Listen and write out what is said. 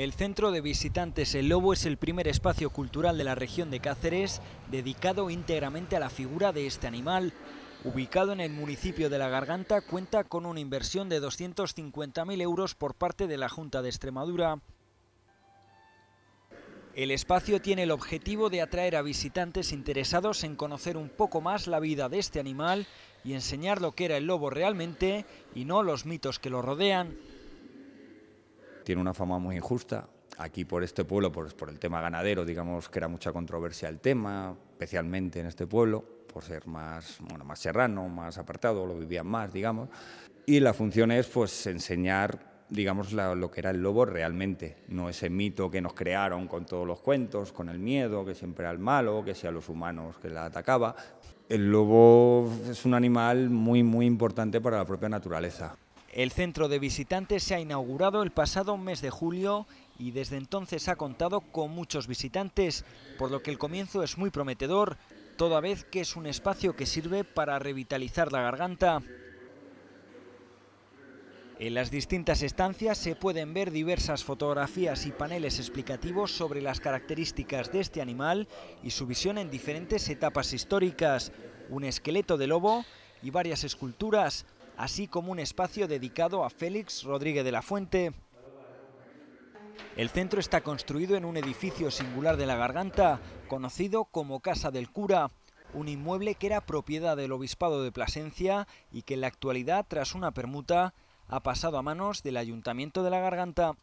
El centro de visitantes El Lobo es el primer espacio cultural de la región de Cáceres dedicado íntegramente a la figura de este animal. Ubicado en el municipio de La Garganta, cuenta con una inversión de 250.000 euros por parte de la Junta de Extremadura. El espacio tiene el objetivo de atraer a visitantes interesados en conocer un poco más la vida de este animal y enseñar lo que era el lobo realmente y no los mitos que lo rodean tiene una fama muy injusta. Aquí por este pueblo, por, por el tema ganadero, digamos que era mucha controversia el tema, especialmente en este pueblo, por ser más, bueno, más serrano, más apartado, lo vivían más, digamos. Y la función es pues enseñar digamos, lo que era el lobo realmente, no ese mito que nos crearon con todos los cuentos, con el miedo, que siempre era el malo, que sea los humanos que la atacaba. El lobo es un animal muy, muy importante para la propia naturaleza. El centro de visitantes se ha inaugurado el pasado mes de julio y desde entonces ha contado con muchos visitantes, por lo que el comienzo es muy prometedor, toda vez que es un espacio que sirve para revitalizar la garganta. En las distintas estancias se pueden ver diversas fotografías y paneles explicativos sobre las características de este animal y su visión en diferentes etapas históricas, un esqueleto de lobo y varias esculturas así como un espacio dedicado a Félix Rodríguez de la Fuente. El centro está construido en un edificio singular de la Garganta, conocido como Casa del Cura, un inmueble que era propiedad del Obispado de Plasencia y que en la actualidad, tras una permuta, ha pasado a manos del Ayuntamiento de la Garganta.